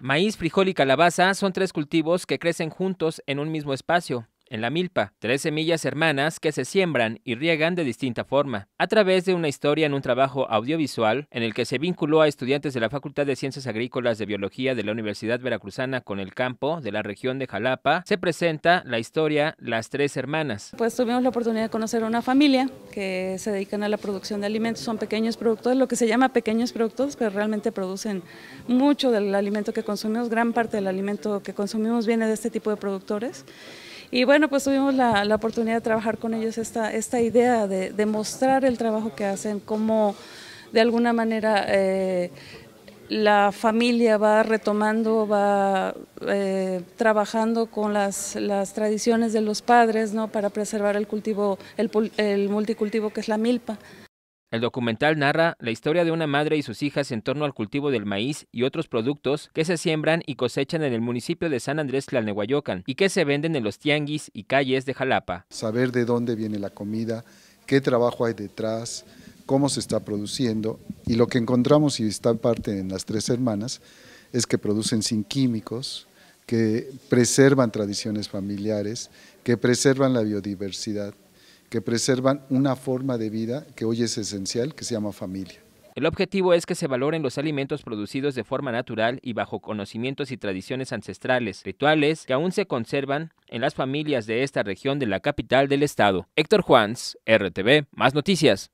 Maíz, frijol y calabaza son tres cultivos que crecen juntos en un mismo espacio en la milpa, tres semillas hermanas que se siembran y riegan de distinta forma, a través de una historia en un trabajo audiovisual en el que se vinculó a estudiantes de la Facultad de Ciencias Agrícolas de Biología de la Universidad Veracruzana con el campo de la región de Jalapa, se presenta la historia Las Tres Hermanas. Pues tuvimos la oportunidad de conocer a una familia que se dedican a la producción de alimentos, son pequeños productores, lo que se llama pequeños productores, pero realmente producen mucho del alimento que consumimos, gran parte del alimento que consumimos viene de este tipo de productores. Y bueno, pues tuvimos la, oportunidad de trabajar con ellos esta, idea de, mostrar el trabajo que hacen, cómo de alguna manera eh, la familia va retomando, va eh, trabajando con las, tradiciones de los padres para preservar el cultivo, el multicultivo que es la milpa. El documental narra la historia de una madre y sus hijas en torno al cultivo del maíz y otros productos que se siembran y cosechan en el municipio de San Andrés Tlalnehuayocan y que se venden en los tianguis y calles de Jalapa. Saber de dónde viene la comida, qué trabajo hay detrás, cómo se está produciendo y lo que encontramos y está parte en las tres hermanas es que producen sin químicos, que preservan tradiciones familiares, que preservan la biodiversidad que preservan una forma de vida que hoy es esencial, que se llama familia. El objetivo es que se valoren los alimentos producidos de forma natural y bajo conocimientos y tradiciones ancestrales, rituales que aún se conservan en las familias de esta región de la capital del estado. Héctor Juans, RTV, más noticias.